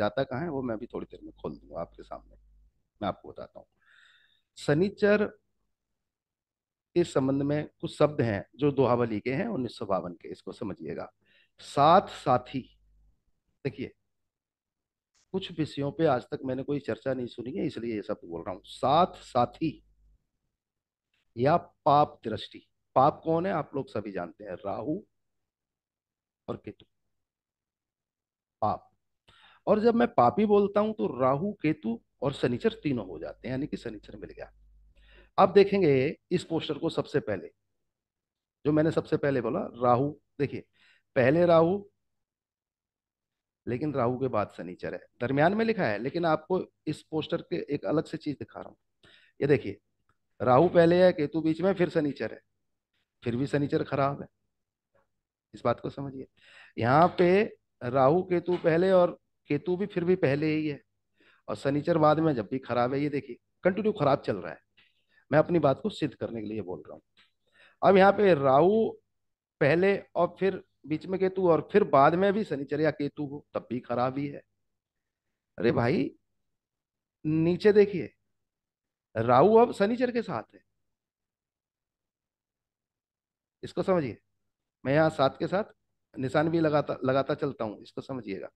जाता कहाँ है वो मैं अभी थोड़ी देर में खोल दूंगा आपके सामने मैं आपको बताता हूँ सनीचर इस संबंध में कुछ शब्द हैं जो दोहावली के हैं उन्नीस के इसको समझिएगा साथ साथी देखिए कुछ विषयों पे आज तक मैंने कोई चर्चा नहीं सुनी है इसलिए ये शब्द बोल रहा हूं साथ साथी या पाप दृष्टि पाप कौन है आप लोग सभी जानते हैं राहु और केतु और जब मैं पापी बोलता हूं तो राहु केतु और शनिचर तीनों हो जाते हैं यानी कि शनिचर मिल गया अब देखेंगे इस पोस्टर को सबसे पहले जो मैंने सबसे पहले बोला राहु देखिए पहले राहु लेकिन राहु के बाद शनिचर है दरमियान में लिखा है लेकिन आपको इस पोस्टर के एक अलग से चीज दिखा रहा हूं ये देखिए राहु पहले है केतु बीच में फिर शनिचर है फिर भी शनिचर खराब है इस बात को समझिए यहाँ पे राहु केतु पहले और केतु भी फिर भी पहले ही है और शनिचर बाद में जब भी खराब है ये देखिए कंटिन्यू खराब चल रहा है मैं अपनी बात को सिद्ध करने के लिए बोल रहा हूँ अब यहाँ पे राहु पहले और फिर बीच में केतु और फिर बाद में भी शनिचर या केतु हो तब भी खराब ही है अरे भाई नीचे देखिए राहु अब शनिचर के साथ है इसको समझिए मैं यहाँ साथ के साथ निशान भी लगाता लगाता चलता हूँ इसको समझिएगा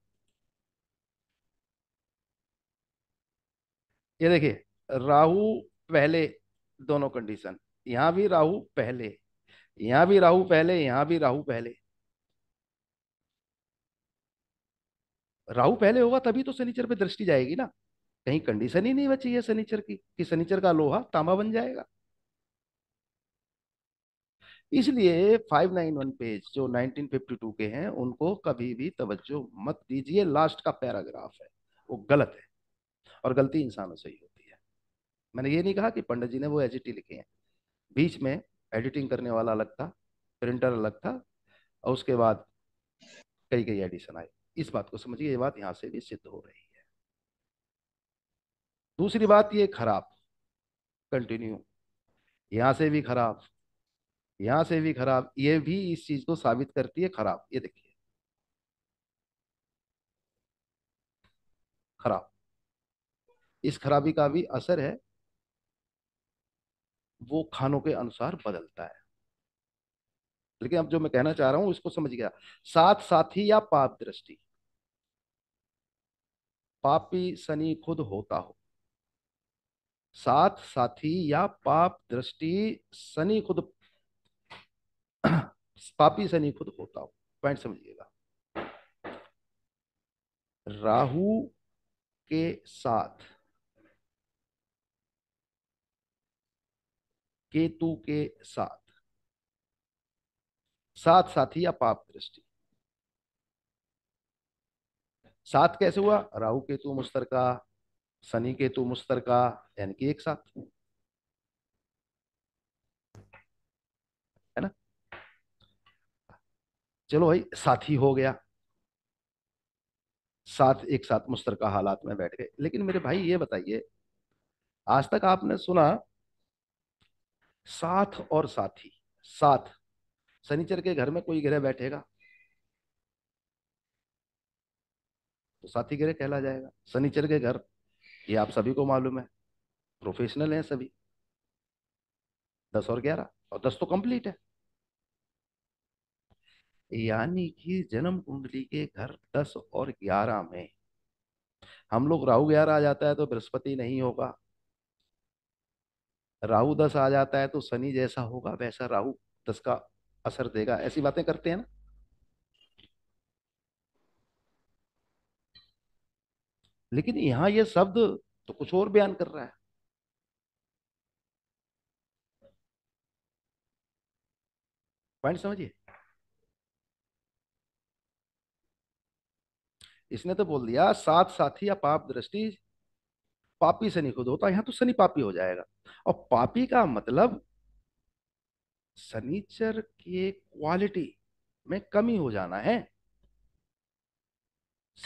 ये देखिए राहु पहले दोनों कंडीशन यहां भी राहु पहले यहां भी राहु पहले यहां भी राहु पहले राहु पहले होगा तभी तो शनिचर पे दृष्टि जाएगी ना कहीं कंडीशन ही नहीं बची है शनिचर की कि शनिचर का लोहा तांबा बन जाएगा इसलिए 591 पेज जो 1952 के हैं उनको कभी भी तवज्जो मत दीजिए लास्ट का पैराग्राफ है वो गलत है और गलती इंसानों से ही होती है मैंने ये नहीं कहा कि पंडित जी ने वो एच लिखे हैं बीच में एडिटिंग करने वाला अलग था प्रिंटर अलग था और उसके बाद कई कई एडिशन आए इस बात को समझिए ये बात यहाँ से भी सिद्ध हो रही है दूसरी बात ये खराब कंटिन्यू यहाँ से भी खराब यहाँ से भी खराब ये भी इस चीज को साबित करती है खराब ये देखिए खराब इस खराबी का भी असर है वो खानों के अनुसार बदलता है लेकिन अब जो मैं कहना चाह रहा हूं इसको समझ गया साथ साथी या पाप दृष्टि पापी सनी खुद होता हो साथ साथी या पाप दृष्टि सनी खुद पापी सनी खुद होता हो पॉइंट समझिएगा राहु के साथ केतु के साथ साथ साथ ही अपाप दृष्टि साथ कैसे हुआ राहु केतु का शनि केतु का यानी कि एक साथ है ना चलो भाई साथी हो गया साथ एक साथ का हालात में बैठ गए लेकिन मेरे भाई ये बताइए आज तक आपने सुना साथ और साथी साथ शनिचर के घर में कोई ग्रह बैठेगा तो साथी ग्रह कहला जाएगा शनिचर के घर ये आप सभी को मालूम है प्रोफेशनल हैं सभी दस और ग्यारह और दस तो कंप्लीट है यानी कि जन्म कुंडली के घर दस और ग्यारह में हम लोग राहु ग्यारह आ जाता है तो बृहस्पति नहीं होगा राहु दस आ जाता है तो शनि जैसा होगा वैसा राहु दस का असर देगा ऐसी बातें करते हैं ना लेकिन यहां ये शब्द तो कुछ और बयान कर रहा है पॉइंट समझिए इसने तो बोल दिया साथ साथी या पाप दृष्टि पापी शनि खुद होता है यहां तो शनि पापी हो जाएगा और पापी का मतलब सनीचर के क्वालिटी में कमी हो जाना है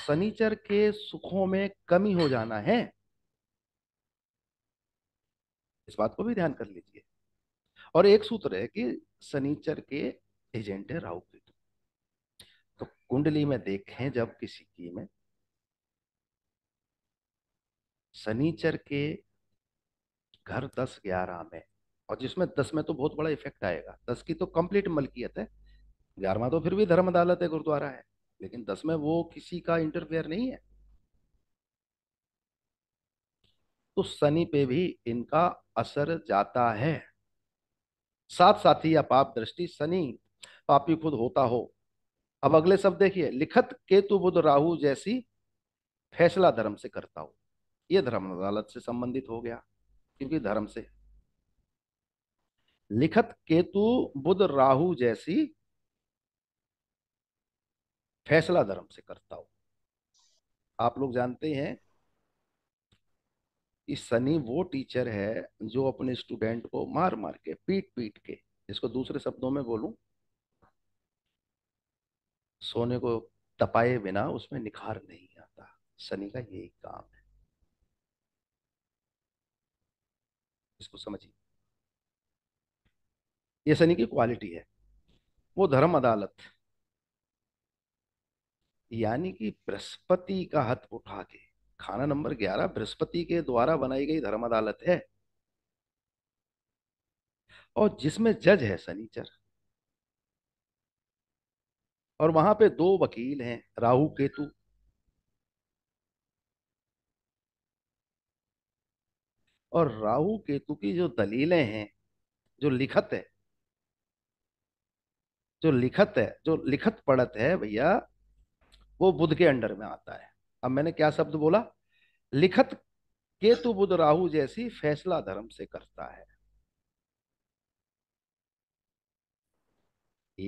सनीचर के सुखों में कमी हो जाना है इस बात को भी ध्यान कर लीजिए और एक सूत्र है कि सनीचर के एजेंट है राहु केतु तो कुंडली में देखें जब किसी की में सनीचर के घर दस ग्यारह में और जिसमें दस में तो बहुत बड़ा इफेक्ट आएगा दस की तो कंप्लीट मलकियत है ग्यारहवा तो फिर भी धर्म अदालत है गुरुद्वारा है लेकिन दस में वो किसी का इंटरफेयर नहीं है तो शनि पे भी इनका असर जाता है साथ साथ ही पाप दृष्टि शनि पापी खुद होता हो अब अगले शब्द देखिए लिखत केतु बुध राहु जैसी फैसला धर्म से करता हो यह धर्म अदालत से संबंधित हो गया क्योंकि धर्म से लिखत केतु बुध राहु जैसी फैसला धर्म से करता हो आप लोग जानते हैं कि सनी वो टीचर है जो अपने स्टूडेंट को मार मार के पीट पीट के इसको दूसरे शब्दों में बोलूं सोने को तपाए बिना उसमें निखार नहीं आता शनि का यही काम है इसको समझिए ये शनि की क्वालिटी है वो धर्म अदालत यानी कि बृहस्पति का हथ उठा के खाना नंबर ग्यारह बृहस्पति के द्वारा बनाई गई धर्म अदालत है और जिसमें जज है शनिचर और वहां पे दो वकील हैं राहु केतु और राहु केतु की जो दलीलें हैं जो लिखत है जो लिखत है जो लिखत पढ़त है भैया वो बुध के अंडर में आता है अब मैंने क्या शब्द बोला लिखत केतु बुध राहु जैसी फैसला धर्म से करता है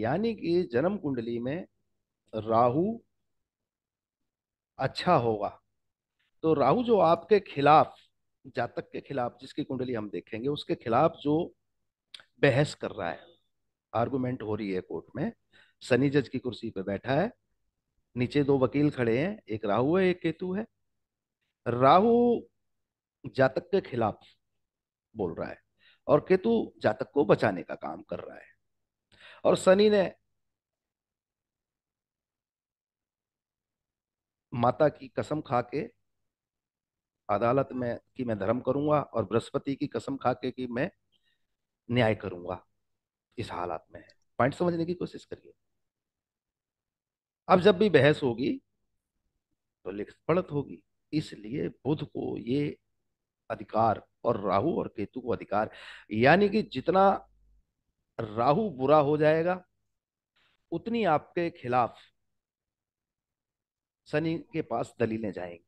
यानी कि जन्म कुंडली में राहु अच्छा होगा तो राहु जो आपके खिलाफ जातक के खिलाफ जिसकी कुंडली हम देखेंगे उसके खिलाफ जो बहस कर रहा है आर्गूमेंट हो रही है कोर्ट में सनी जज की कुर्सी पर बैठा है नीचे दो वकील खड़े हैं एक राहु है एक केतु है राहु जातक के खिलाफ बोल रहा है और केतु जातक को बचाने का काम कर रहा है और शनि ने माता की कसम खा के अदालत में कि मैं धर्म करूंगा और बृहस्पति की कसम खा के कि मैं न्याय करूंगा इस हालात में है पॉइंट समझने की कोशिश करिए अब जब भी बहस होगी तो लिख पढ़त होगी इसलिए बुध को ये अधिकार और राहु और केतु को अधिकार यानी कि जितना राहु बुरा हो जाएगा उतनी आपके खिलाफ शनि के पास दलीलें जाएंगी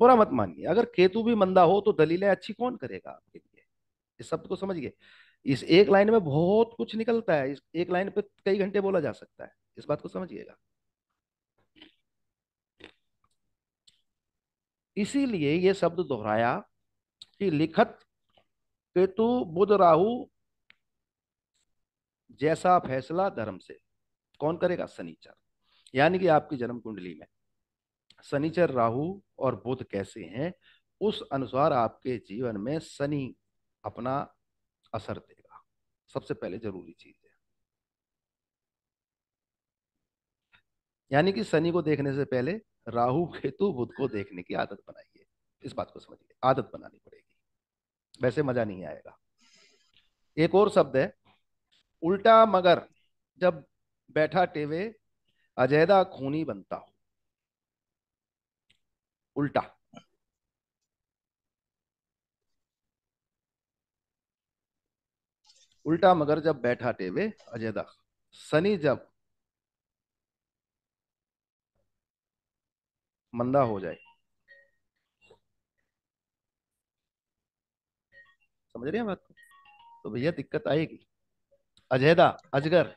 बुरा मत मानिए अगर केतु भी मंदा हो तो दलीलें अच्छी कौन करेगा आपके लिए इस शब्द को समझिए इस एक लाइन में बहुत कुछ निकलता है इस एक लाइन पे कई घंटे बोला जा सकता है इस बात को समझिएगा इसीलिए ये शब्द दोहराया कि लिखत केतु बुध राहु जैसा फैसला धर्म से कौन करेगा शनिचर यानी कि आपकी जन्म कुंडली में शनिचर राहु और बुध कैसे हैं उस अनुसार आपके जीवन में शनि अपना असर देगा सबसे पहले जरूरी चीज है यानी कि शनि को देखने से पहले राहु केतु बुध को देखने की आदत बनाइए इस बात को समझिए आदत बनानी पड़ेगी वैसे मजा नहीं आएगा एक और शब्द है उल्टा मगर जब बैठा टेवे अजैदा खूनी बनता हो उल्टा उल्टा मगर जब बैठा टेवे अजयदा सनी जब मंदा हो जाए समझ रहे हैं बात को तो भैया दिक्कत आएगी अजयदा अजगर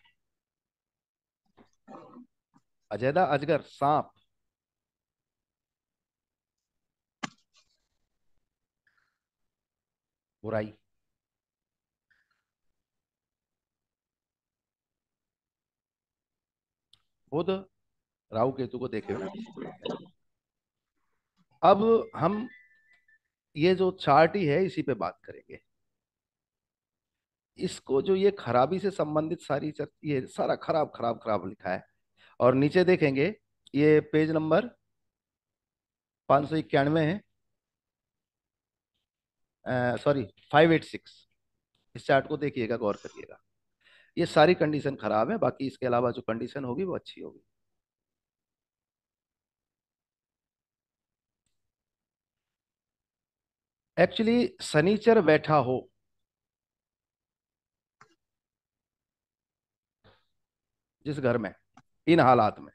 अजयदा अजगर सांप बुराई बुद्ध राहु केतु को देखे बिना अब हम ये जो चार्ट ही है इसी पे बात करेंगे इसको जो ये खराबी से संबंधित सारी ये सारा खराब खराब खराब लिखा है और नीचे देखेंगे ये पेज नंबर पांच सौ इक्यानवे है सॉरी फाइव एट सिक्स इस चार्ट को देखिएगा गौर करिएगा ये सारी कंडीशन खराब है बाकी इसके अलावा जो कंडीशन होगी वो अच्छी होगी एक्चुअली सनीचर बैठा हो जिस घर में इन हालात में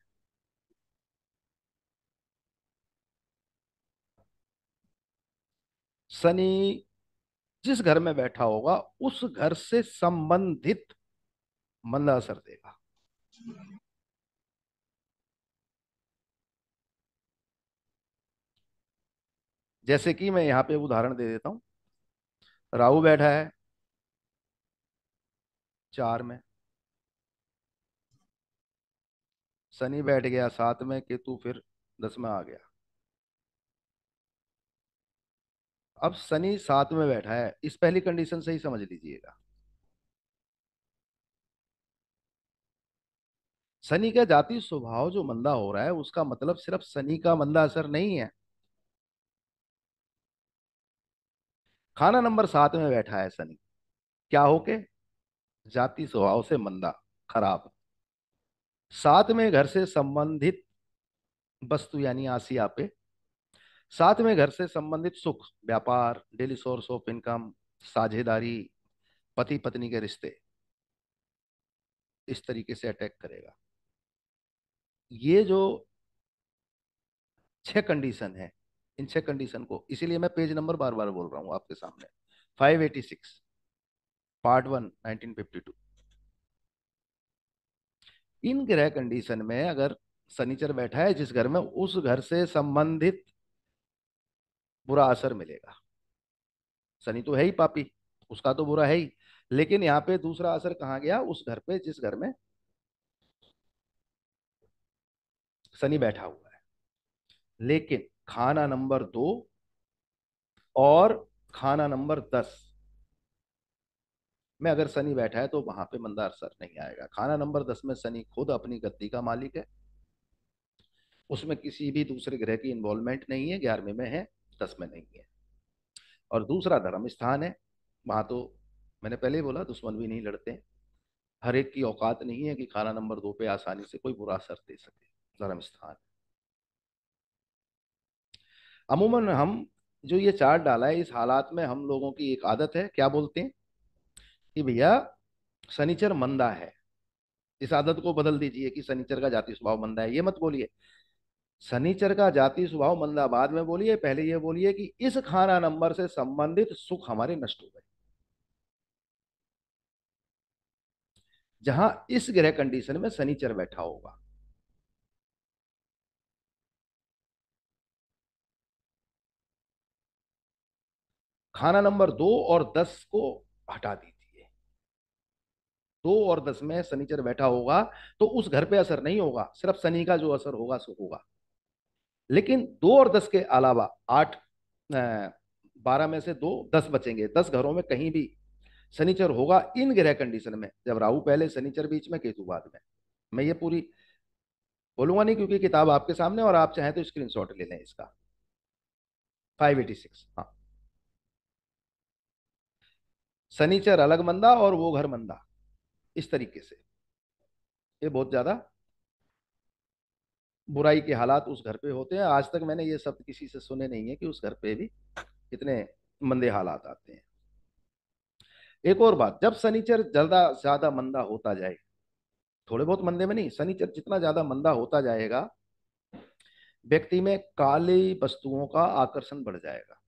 शनि जिस घर में बैठा होगा उस घर से संबंधित मंद असर देगा जैसे कि मैं यहां पे उदाहरण दे देता हूं राहु बैठा है चार में शनि बैठ गया सात में केतु फिर दस में आ गया अब शनि सात में बैठा है इस पहली कंडीशन से ही समझ लीजिएगा शनि का जाति स्वभाव जो मंदा हो रहा है उसका मतलब सिर्फ शनि का मंदा असर नहीं है खाना नंबर सात में बैठा है शनि क्या हो के जाति स्वभाव से मंदा खराब साथ में घर से संबंधित वस्तु यानी आसिया पे साथ में घर से संबंधित सुख व्यापार डेली सोर्स ऑफ इनकम साझेदारी पति पत्नी के रिश्ते इस तरीके से अटैक करेगा ये जो छह कंडीशन है इन छह कंडीशन को इसीलिए मैं पेज नंबर बार बार बोल रहा हूं आपके सामने 586 पार्ट वन 1952 इन ग्रह कंडीशन में अगर सनीचर बैठा है जिस घर में उस घर से संबंधित बुरा असर मिलेगा शनि तो है ही पापी उसका तो बुरा है ही लेकिन यहाँ पे दूसरा असर कहा गया उस घर पे जिस घर में शनि बैठा हुआ है लेकिन खाना नंबर दो और खाना नंबर दस में अगर शनि बैठा है तो वहां पे मंदा असर नहीं आएगा खाना नंबर दस में शनि खुद अपनी गद्दी का मालिक है उसमें किसी भी दूसरे ग्रह की इन्वॉल्वमेंट नहीं है ग्यारहवें में है दस में नहीं है और दूसरा धर्म स्थान है वहाँ तो मैंने पहले ही बोला दुश्मन भी नहीं लड़ते हर एक की औकात नहीं है कि खाना नंबर दो पे आसानी से कोई बुरा असर दे सके धर्म स्थान अमूमन हम जो ये चार्ट डाला है इस हालात में हम लोगों की एक आदत है क्या बोलते हैं कि भैया शनिचर मंदा है इस आदत को बदल दीजिए कि शनिचर का जाति स्वभाव मंदा है ये मत बोलिए शनिचर का जाति स्वभाव मंदाबाद में बोलिए पहले यह बोलिए कि इस खाना नंबर से संबंधित सुख हमारे नष्ट हो गए जहां इस ग्रह कंडीशन में शनिचर बैठा होगा खाना नंबर दो और दस को हटा दीजिए दो और दस में शनिचर बैठा होगा तो उस घर पे असर नहीं होगा सिर्फ शनि का जो असर होगा सो होगा लेकिन दो और दस के अलावा आठ बारह में से दो दस बचेंगे दस घरों में कहीं भी शनिचर होगा इन ग्रह कंडीशन में जब राहु पहले शनिचर बीच में केतु बाद में मैं ये पूरी बोलूंगा नहीं क्योंकि किताब आपके सामने और आप चाहें तो स्क्रीन शॉट ले लें इसका फाइव एटी सिक्स हाँ शनिचर अलग मंदा और वो घर मंदा इस तरीके से ये बहुत ज्यादा बुराई के हालात उस घर पे होते हैं आज तक मैंने ये शब्द किसी से सुने नहीं है कि उस घर पे भी कितने मंदे हालात आते हैं एक और बात जब शनिचर ज्यादा ज्यादा मंदा होता जाए थोड़े बहुत मंदे में नहीं सनीचर जितना ज्यादा मंदा होता जाएगा व्यक्ति में काली वस्तुओं का आकर्षण बढ़ जाएगा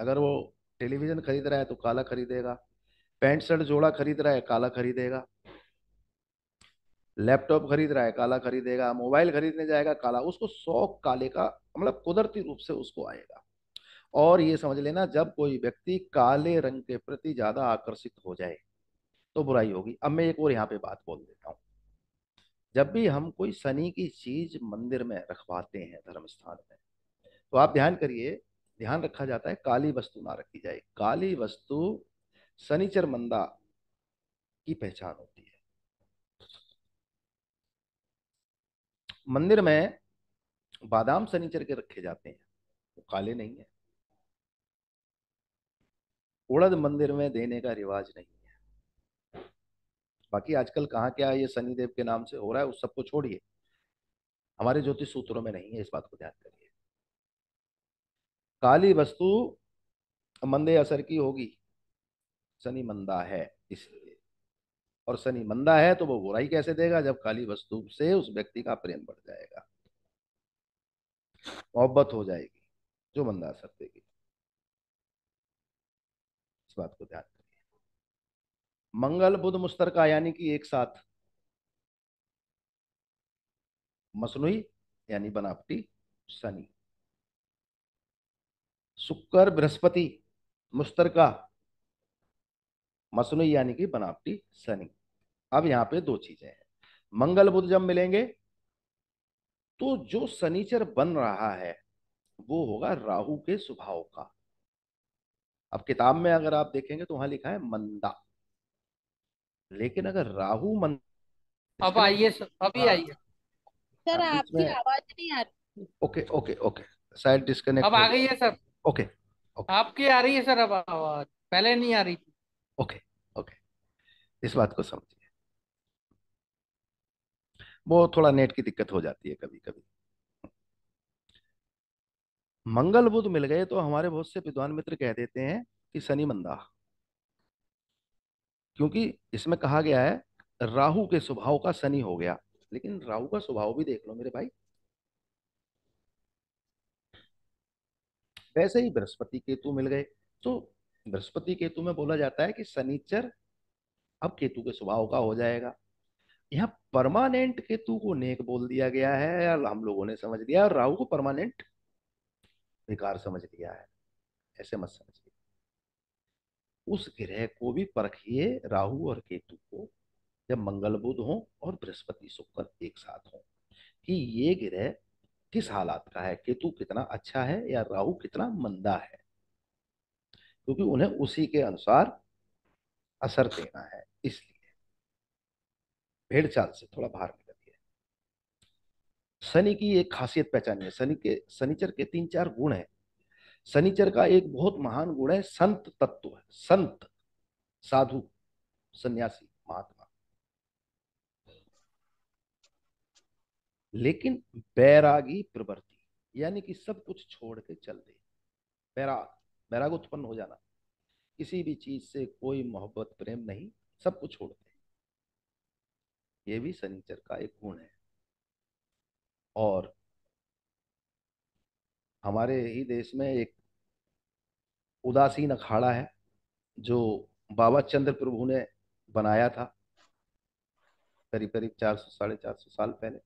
अगर वो टेलीविजन खरीद रहा है तो काला खरीदेगा पैंट शर्ट जोड़ा खरीद रहा है काला खरीदेगा लैपटॉप खरीद रहा है काला खरीदेगा मोबाइल खरीदने जाएगा काला उसको शौक काले का मतलब कुदरती रूप से उसको आएगा और ये समझ लेना जब कोई व्यक्ति काले रंग के प्रति ज़्यादा आकर्षित हो जाए तो बुराई होगी अब मैं एक और यहाँ पे बात बोल देता हूँ जब भी हम कोई शनि की चीज मंदिर में रखवाते हैं धर्म स्थान में तो आप ध्यान करिए ध्यान रखा जाता है काली वस्तु ना रखी जाए काली वस्तु शनिचर मंदा की पहचान होती है मंदिर में बादाम सनीचर के रखे जाते हैं वो काले नहीं है उड़द मंदिर में देने का रिवाज नहीं है बाकी आजकल कहा क्या है ये शनिदेव के नाम से हो रहा है उस सबको छोड़िए हमारे ज्योतिष सूत्रों में नहीं है इस बात को ध्यान करिए काली वस्तु मंदे असर की होगी शनि मंदा है इस और शनि मंदा है तो वो बुराई कैसे देगा जब काली वस्तु से उस व्यक्ति का प्रेम बढ़ जाएगा मोहब्बत हो जाएगी जो मंदा असर देगी इस बात को ध्यान करिए मंगल बुध मुस्तरका यानी कि एक साथ मसनू यानी बनावटी शनि शुक्र बृहस्पति मुस्तरका मसनू यानी कि बनावटी शनि अब यहां पे दो चीजें हैं मंगल बुद्ध जब मिलेंगे तो जो सनीचर बन रहा है वो होगा राहु के स्वभाव का अब किताब में अगर आप देखेंगे तो वहां लिखा है मंदा लेकिन अगर राहु मंद अब आइए अभी हाँ। आइए सर आपकी आवाज नहीं आ रही okay okay okay side disconnect अब आ गई है सर ओके आपकी आ रही है सर अब आवाज पहले नहीं आ रही थी ओके ओके इस बात को समझ वो थोड़ा नेट की दिक्कत हो जाती है कभी कभी मंगल बुध मिल गए तो हमारे बहुत से विद्वान मित्र कह देते हैं कि शनि मंदा क्योंकि इसमें कहा गया है राहु के स्वभाव का शनि हो गया लेकिन राहु का स्वभाव भी देख लो मेरे भाई वैसे ही बृहस्पति केतु मिल गए तो बृहस्पति केतु में बोला जाता है कि शनिचर अब केतु के स्वभाव का हो जाएगा यहाँ परमानेंट केतु को नेक बोल दिया गया है या हम लोगों ने समझ लिया और राहु को परमानेंट विकार समझ लिया है ऐसे मत समझिए उस ग्रह को भी परखिए राहु और केतु को जब मंगल बुध हो और बृहस्पति शुक्र एक साथ हो कि ये ग्रह किस हालात का है केतु कितना अच्छा है या राहु कितना मंदा है क्योंकि उन्हें उसी के अनुसार असर देना है इसलिए भेड़ चाल से थोड़ा बाहर निकलती है शनि की एक खासियत पहचानी है शनि के शनिचर के तीन चार गुण है शनिचर का एक बहुत महान गुण है संत तत्व है संत साधु सन्यासी महात्मा लेकिन बैरागी प्रवृत्ति यानी कि सब कुछ छोड़ के चल दे बैराग बैराग उत्पन्न हो जाना किसी भी चीज से कोई मोहब्बत प्रेम नहीं सब कुछ छोड़ दे ये भी शनिचर का एक गुण है और हमारे ही देश में एक उदासीन अखाड़ा है जो बाबा चंद्र प्रभु ने बनाया था करीब करीब चार सौ साढ़े चार सौ साल पहले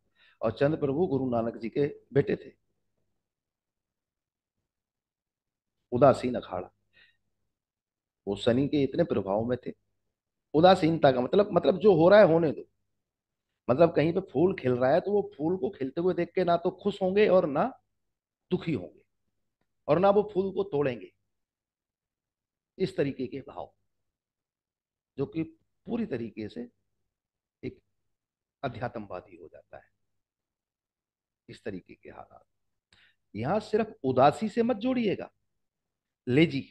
और चंद्र प्रभु गुरु नानक जी के बेटे थे उदासीन अखाड़ा वो शनि के इतने प्रभाव में थे उदासीनता का मतलब मतलब जो हो रहा है होने दो मतलब कहीं पे फूल खिल रहा है तो वो फूल को खिलते हुए देख के ना तो खुश होंगे और ना दुखी होंगे और ना वो फूल को तोड़ेंगे इस तरीके के भाव जो कि पूरी तरीके से एक अध्यात्मवादी हो जाता है इस तरीके के हालात यहां सिर्फ उदासी से मत जोड़िएगा लेजी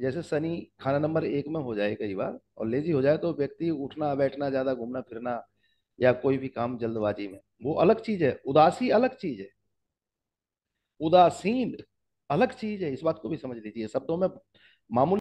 जैसे शनि खाना नंबर एक में हो जाए कई बार और लेजी हो जाए तो व्यक्ति उठना बैठना ज्यादा घूमना फिरना या कोई भी काम जल्दबाजी में वो अलग चीज है उदासी अलग चीज है उदासीन अलग चीज है इस बात को भी समझ लीजिए शब्दों में मामूली